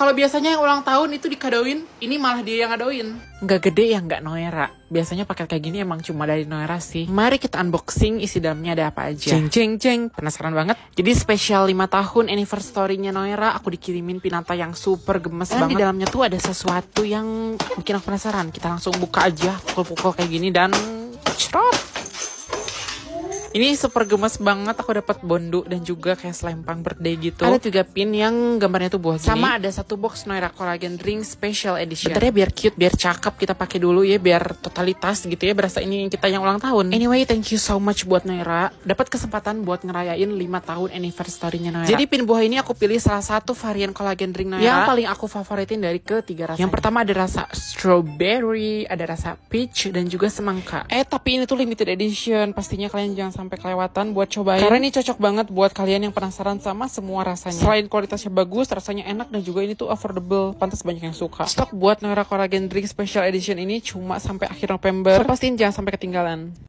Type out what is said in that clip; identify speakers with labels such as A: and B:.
A: Kalau biasanya yang ulang tahun itu dikadoin, ini malah dia yang ngadoin. Nggak gede ya nggak Noera. Biasanya paket kayak gini emang cuma dari Noera sih. Mari kita unboxing isi dalamnya ada apa aja. Jeng jeng jeng. Penasaran banget? Jadi spesial 5 tahun anniversary-nya Noera, aku dikirimin pinata yang super gemes dan banget. di dalamnya tuh ada sesuatu yang bikin aku penasaran. Kita langsung buka aja pukul-pukul kayak gini dan ini super gemes banget aku dapat bondu dan juga kayak selempang birthday gitu. Ada juga pin yang gambarnya tuh buah gini. Sama ada satu box Noira Collagen Drink Special Edition. Bentarnya biar cute, biar cakep kita pakai dulu ya biar totalitas gitu ya berasa ini kita yang ulang tahun. Anyway, thank you so much buat Noira. Dapat kesempatan buat ngerayain 5 tahun anniversary-nya Noira. Jadi pin buah ini aku pilih salah satu varian collagen drink Noira yang paling aku favoritin dari ketiga rasa. Yang pertama ada rasa strawberry, ada rasa peach dan juga semangka. Eh, tapi ini tuh limited edition. Pastinya kalian jangan sampai kelewatan buat cobain. Karena ini cocok banget buat kalian yang penasaran sama semua rasanya. Selain kualitasnya bagus, rasanya enak dan juga ini tuh affordable, pantas banyak yang suka. Stok buat Noira Collagen Drink Special Edition ini cuma sampai akhir November. So, pastiin jangan sampai ketinggalan.